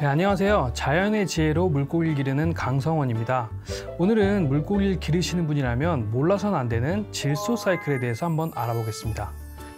네, 안녕하세요. 자연의 지혜로 물고기를 기르는 강성원입니다. 오늘은 물고기를 기르시는 분이라면 몰라선 안 되는 질소 사이클에 대해서 한번 알아보겠습니다.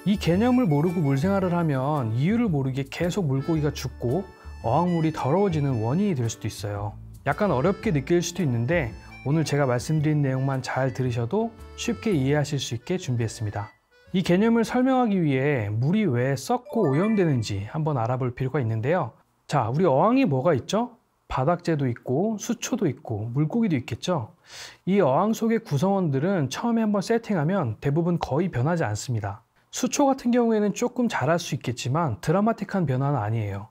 이 개념을 모르고 물생활을 하면 이유를 모르게 계속 물고기가 죽고 어항물이 더러워지는 원인이 될 수도 있어요. 약간 어렵게 느낄 수도 있는데 오늘 제가 말씀드린 내용만 잘 들으셔도 쉽게 이해하실 수 있게 준비했습니다. 이 개념을 설명하기 위해 물이 왜 썩고 오염되는지 한번 알아볼 필요가 있는데요. 자, 우리 어항이 뭐가 있죠? 바닥재도 있고 수초도 있고 물고기도 있겠죠. 이 어항 속의 구성원들은 처음에 한번 세팅하면 대부분 거의 변하지 않습니다. 수초 같은 경우에는 조금 자랄 수 있겠지만 드라마틱한 변화는 아니에요.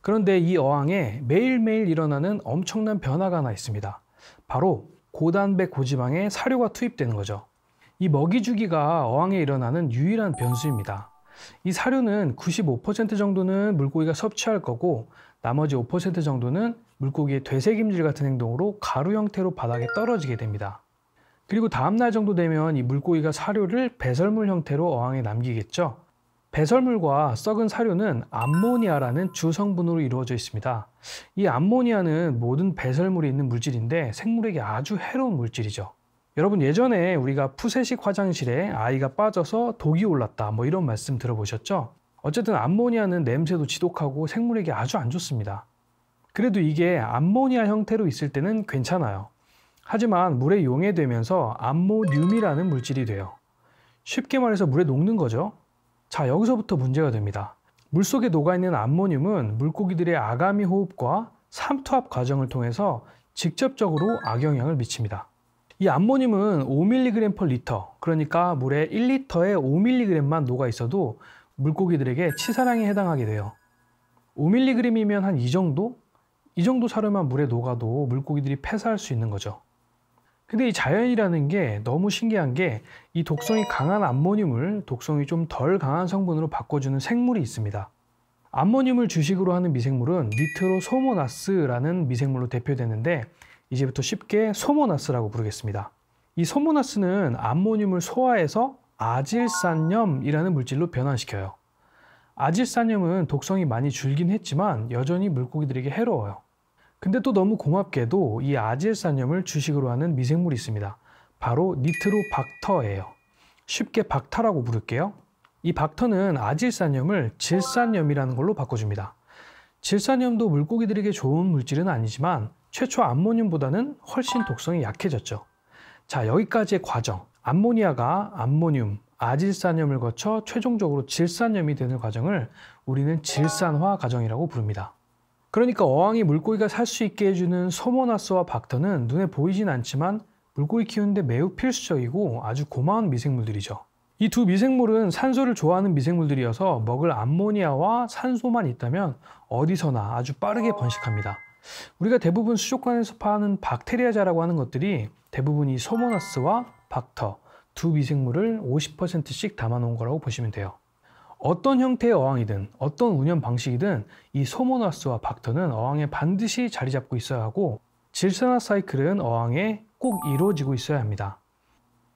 그런데 이 어항에 매일매일 일어나는 엄청난 변화가 하나 있습니다. 바로 고단백 고지방에 사료가 투입되는 거죠. 이 먹이 주기가 어항에 일어나는 유일한 변수입니다. 이 사료는 95% 정도는 물고기가 섭취할 거고 나머지 5% 정도는 물고기의 되새김질 같은 행동으로 가루 형태로 바닥에 떨어지게 됩니다. 그리고 다음날 정도 되면 이 물고기가 사료를 배설물 형태로 어항에 남기겠죠. 배설물과 썩은 사료는 암모니아라는 주성분으로 이루어져 있습니다. 이 암모니아는 모든 배설물이 있는 물질인데 생물에게 아주 해로운 물질이죠. 여러분 예전에 우리가 푸세식 화장실에 아이가 빠져서 독이 올랐다 뭐 이런 말씀 들어보셨죠? 어쨌든 암모니아는 냄새도 지독하고 생물에게 아주 안 좋습니다. 그래도 이게 암모니아 형태로 있을 때는 괜찮아요. 하지만 물에 용해되면서 암모늄이라는 물질이 돼요. 쉽게 말해서 물에 녹는 거죠. 자 여기서부터 문제가 됩니다. 물속에 녹아있는 암모늄은 물고기들의 아가미 호흡과 삼투압 과정을 통해서 직접적으로 악영향을 미칩니다. 이 암모늄은 5mg per 리터, 그러니까 물에 1리터에 5mg만 녹아 있어도 물고기들에게 치사량에 해당하게 돼요. 5mg이면 한 이 정도? 이 정도 사료만 물에 녹아도 물고기들이 폐사할 수 있는 거죠. 근데 이 자연이라는 게 너무 신기한 게 이 독성이 강한 암모늄을 독성이 좀 덜 강한 성분으로 바꿔주는 생물이 있습니다. 암모늄을 주식으로 하는 미생물은 니트로소모나스라는 미생물로 대표되는데 이제부터 쉽게 소모나스라고 부르겠습니다. 이 소모나스는 암모늄을 소화해서 아질산염이라는 물질로 변환시켜요. 아질산염은 독성이 많이 줄긴 했지만 여전히 물고기들에게 해로워요. 근데 또 너무 고맙게도 이 아질산염을 주식으로 하는 미생물이 있습니다. 바로 니트로박터예요. 쉽게 박터라고 부를게요. 이 박터는 아질산염을 질산염이라는 걸로 바꿔줍니다. 질산염도 물고기들에게 좋은 물질은 아니지만 최초 암모늄보다는 훨씬 독성이 약해졌죠. 자, 여기까지의 과정. 암모니아가 암모늄, 아질산염을 거쳐 최종적으로 질산염이 되는 과정을 우리는 질산화 과정이라고 부릅니다. 그러니까 어항이 물고기가 살 수 있게 해주는 소모나스와 박터는 눈에 보이진 않지만 물고기 키우는데 매우 필수적이고 아주 고마운 미생물들이죠. 이 두 미생물은 산소를 좋아하는 미생물들이어서 먹을 암모니아와 산소만 있다면 어디서나 아주 빠르게 번식합니다. 우리가 대부분 수족관에서 파는 박테리아자라고 하는 것들이 대부분 이 소모나스와 박터 두 미생물을 50%씩 담아놓은 거라고 보시면 돼요. 어떤 형태의 어항이든 어떤 운영 방식이든 이 소모나스와 박터는 어항에 반드시 자리 잡고 있어야 하고 질산화 사이클은 어항에 꼭 이루어지고 있어야 합니다.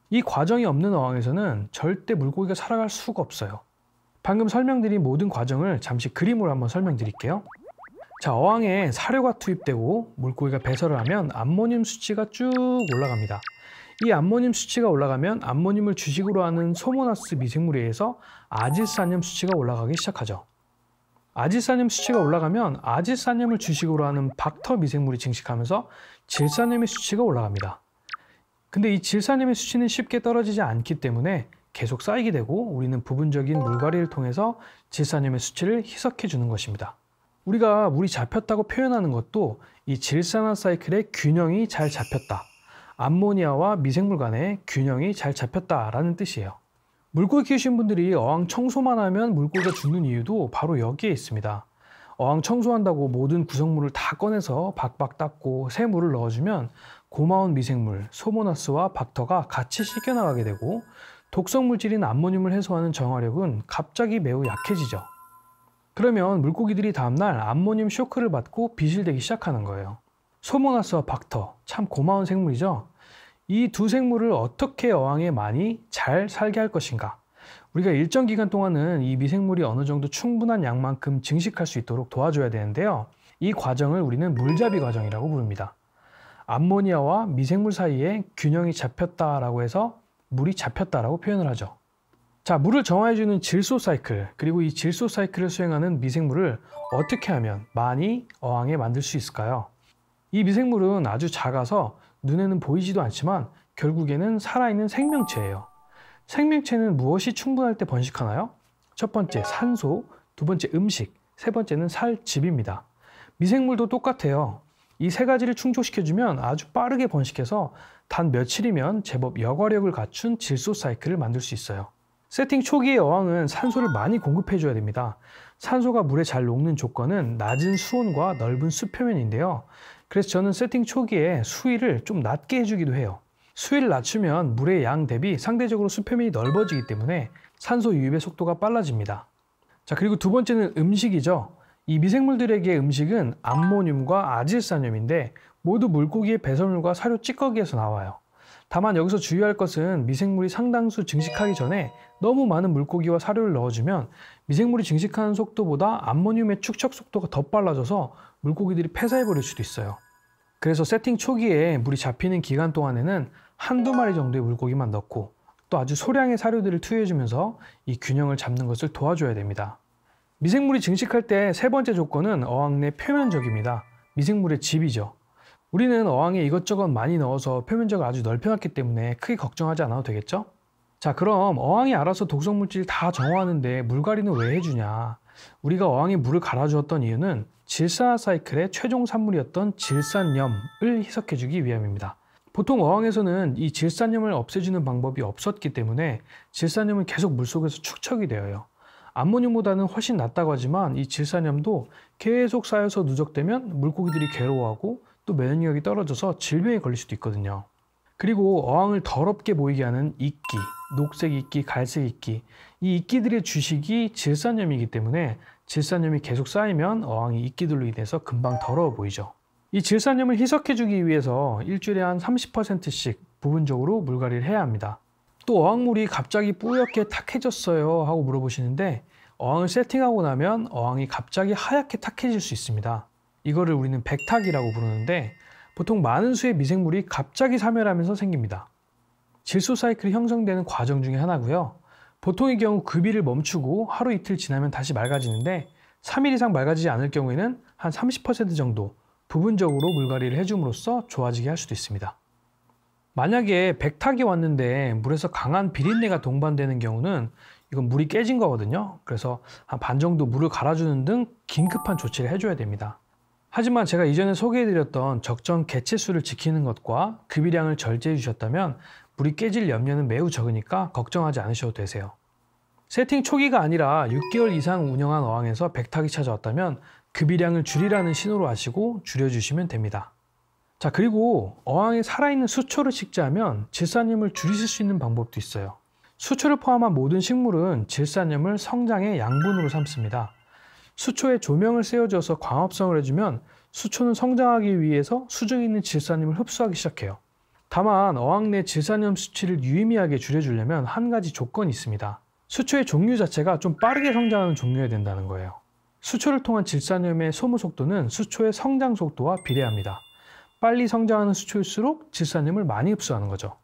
이 과정이 없는 어항에서는 절대 물고기가 살아갈 수가 없어요. 방금 설명드린 모든 과정을 잠시 그림으로 한번 설명드릴게요. 자, 어항에 사료가 투입되고 물고기가 배설을 하면 암모늄 수치가 쭉 올라갑니다. 이 암모늄 수치가 올라가면 암모늄을 주식으로 하는 소모나스 미생물에 의해서 아질산염 수치가 올라가기 시작하죠. 아질산염 수치가 올라가면 아질산염을 주식으로 하는 박터 미생물이 증식하면서 질산염의 수치가 올라갑니다. 근데 이 질산염의 수치는 쉽게 떨어지지 않기 때문에 계속 쌓이게 되고 우리는 부분적인 물갈이를 통해서 질산염의 수치를 희석해 주는 것입니다. 우리가 물이 잡혔다고 표현하는 것도 이 질산화 사이클의 균형이 잘 잡혔다. 암모니아와 미생물 간의 균형이 잘 잡혔다라는 뜻이에요. 물고기 키우신 분들이 어항 청소만 하면 물고기가 죽는 이유도 바로 여기에 있습니다. 어항 청소한다고 모든 구성물을 다 꺼내서 박박 닦고 새 물을 넣어주면 고마운 미생물 소모나스와 박터가 같이 씻겨나가게 되고 독성 물질인 암모늄을 해소하는 정화력은 갑자기 매우 약해지죠. 그러면 물고기들이 다음날 암모늄 쇼크를 받고 비실되기 시작하는 거예요. 소모나스와 박터, 참 고마운 생물이죠. 이 두 생물을 어떻게 어항에 많이 잘 살게 할 것인가? 우리가 일정 기간 동안은 이 미생물이 어느 정도 충분한 양만큼 증식할 수 있도록 도와줘야 되는데요. 이 과정을 우리는 물잡이 과정이라고 부릅니다. 암모니아와 미생물 사이에 균형이 잡혔다라고 해서 물이 잡혔다라고 표현을 하죠. 자, 물을 정화해주는 질소 사이클, 그리고 이 질소 사이클을 수행하는 미생물을 어떻게 하면 많이 어항에 만들 수 있을까요? 이 미생물은 아주 작아서 눈에는 보이지도 않지만 결국에는 살아있는 생명체예요. 생명체는 무엇이 충분할 때 번식하나요? 첫 번째 산소, 두 번째 음식, 세 번째는 살 집입니다. 미생물도 똑같아요. 이 세 가지를 충족시켜주면 아주 빠르게 번식해서 단 며칠이면 제법 여과력을 갖춘 질소 사이클을 만들 수 있어요. 세팅 초기의 어항은 산소를 많이 공급해줘야 됩니다. 산소가 물에 잘 녹는 조건은 낮은 수온과 넓은 수표면인데요. 그래서 저는 세팅 초기에 수위를 좀 낮게 해주기도 해요. 수위를 낮추면 물의 양 대비 상대적으로 수표면이 넓어지기 때문에 산소 유입의 속도가 빨라집니다. 자 그리고 두 번째는 음식이죠. 이 미생물들에게 음식은 암모늄과 아질산염인데 모두 물고기의 배설물과 사료 찌꺼기에서 나와요. 다만 여기서 주의할 것은 미생물이 상당수 증식하기 전에 너무 많은 물고기와 사료를 넣어주면 미생물이 증식하는 속도보다 암모늄의 축적 속도가 더 빨라져서 물고기들이 폐사해버릴 수도 있어요. 그래서 세팅 초기에 물이 잡히는 기간 동안에는 한두 마리 정도의 물고기만 넣고 또 아주 소량의 사료들을 투여해주면서 이 균형을 잡는 것을 도와줘야 됩니다. 미생물이 증식할 때 세 번째 조건은 어항 내 표면적입니다. 미생물의 집이죠. 우리는 어항에 이것저것 많이 넣어서 표면적을 아주 넓혀놨기 때문에 크게 걱정하지 않아도 되겠죠? 자 그럼 어항이 알아서 독성물질 다 정화하는데 물갈이는 왜 해주냐 우리가 어항에 물을 갈아주었던 이유는 질산화 사이클의 최종 산물이었던 질산염을 희석해주기 위함입니다 보통 어항에서는 이 질산염을 없애주는 방법이 없었기 때문에 질산염은 계속 물속에서 축척이 되어요 암모늄보다는 훨씬 낫다고 하지만 이 질산염도 계속 쌓여서 누적되면 물고기들이 괴로워하고 또 면역력이 떨어져서 질병에 걸릴 수도 있거든요. 그리고 어항을 더럽게 보이게 하는 이끼, 녹색 이끼, 갈색 이끼 이 이끼들의 주식이 질산염이기 때문에 질산염이 계속 쌓이면 어항이 이끼들로 인해서 금방 더러워 보이죠. 이 질산염을 희석해주기 위해서 일주일에 한 30%씩 부분적으로 물갈이를 해야 합니다. 또 어항물이 갑자기 뿌옇게 탁해졌어요 하고 물어보시는데 어항을 세팅하고 나면 어항이 갑자기 하얗게 탁해질 수 있습니다. 이거를 우리는 백탁이라고 부르는데 보통 많은 수의 미생물이 갑자기 사멸하면서 생깁니다. 질소 사이클이 형성되는 과정 중의 하나고요. 보통의 경우 급이를 멈추고 하루 이틀 지나면 다시 맑아지는데 3일 이상 맑아지지 않을 경우에는 한 30% 정도 부분적으로 물갈이를 해줌으로써 좋아지게 할 수도 있습니다. 만약에 백탁이 왔는데 물에서 강한 비린내가 동반되는 경우는 이건 물이 깨진 거거든요. 그래서 한 반 정도 물을 갈아주는 등 긴급한 조치를 해줘야 됩니다. 하지만 제가 이전에 소개해드렸던 적정 개체수를 지키는 것과 급이량을 절제해 주셨다면 물이 깨질 염려는 매우 적으니까 걱정하지 않으셔도 되세요. 세팅 초기가 아니라 6개월 이상 운영한 어항에서 백탁이 찾아왔다면 급이량을 줄이라는 신호로 아시고 줄여주시면 됩니다. 자 그리고 어항에 살아있는 수초를 식재하면 질산염을 줄이실 수 있는 방법도 있어요. 수초를 포함한 모든 식물은 질산염을 성장의 양분으로 삼습니다. 수초에 조명을 세워줘서 광합성을 해주면 수초는 성장하기 위해서 수중 에 있는 질산염을 흡수하기 시작해요. 다만 어항 내 질산염 수치를 유의미하게 줄여주려면 한 가지 조건이 있습니다. 수초의 종류 자체가 좀 빠르게 성장하는 종류여야 된다는 거예요. 수초를 통한 질산염의 소모 속도는 수초의 성장 속도와 비례합니다. 빨리 성장하는 수초일수록 질산염을 많이 흡수하는 거죠.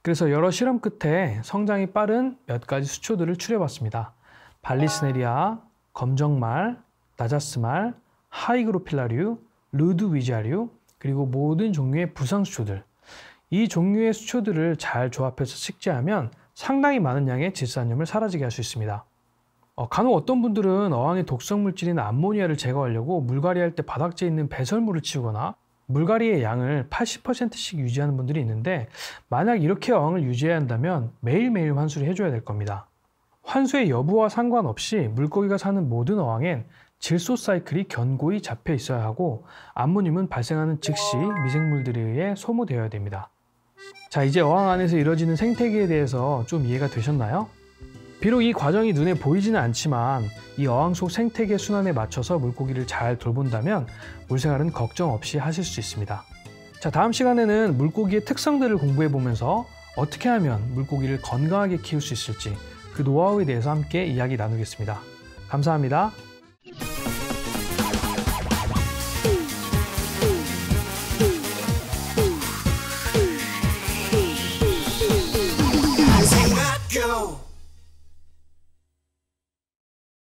그래서 여러 실험 끝에 성장이 빠른 몇 가지 수초들을 추려봤습니다. 발리스네리아, 검정말, 나자스말, 하이그로필라류, 루드위자류, 그리고 모든 종류의 부상 수초들. 이 종류의 수초들을 잘 조합해서 식재하면 상당히 많은 양의 질산염을 사라지게 할 수 있습니다. 어, 간혹 어떤 분들은 어항의 독성 물질인 암모니아를 제거하려고 물갈이할 때 바닥재에 있는 배설물을 치우거나 물갈이의 양을 80%씩 유지하는 분들이 있는데 만약 이렇게 어항을 유지해야 한다면 매일매일 환수를 해줘야 될 겁니다. 환수의 여부와 상관없이 물고기가 사는 모든 어항엔 질소 사이클이 견고히 잡혀 있어야 하고 암모늄은 발생하는 즉시 미생물들에 의해 소모되어야 됩니다. 자 이제 어항 안에서 이뤄지는 생태계에 대해서 좀 이해가 되셨나요? 비록 이 과정이 눈에 보이지는 않지만 이 어항 속 생태계 순환에 맞춰서 물고기를 잘 돌본다면 물생활은 걱정 없이 하실 수 있습니다. 자 다음 시간에는 물고기의 특성들을 공부해보면서 어떻게 하면 물고기를 건강하게 키울 수 있을지 그 노하우에 대해서 함께 이야기 나누겠습니다. 감사합니다.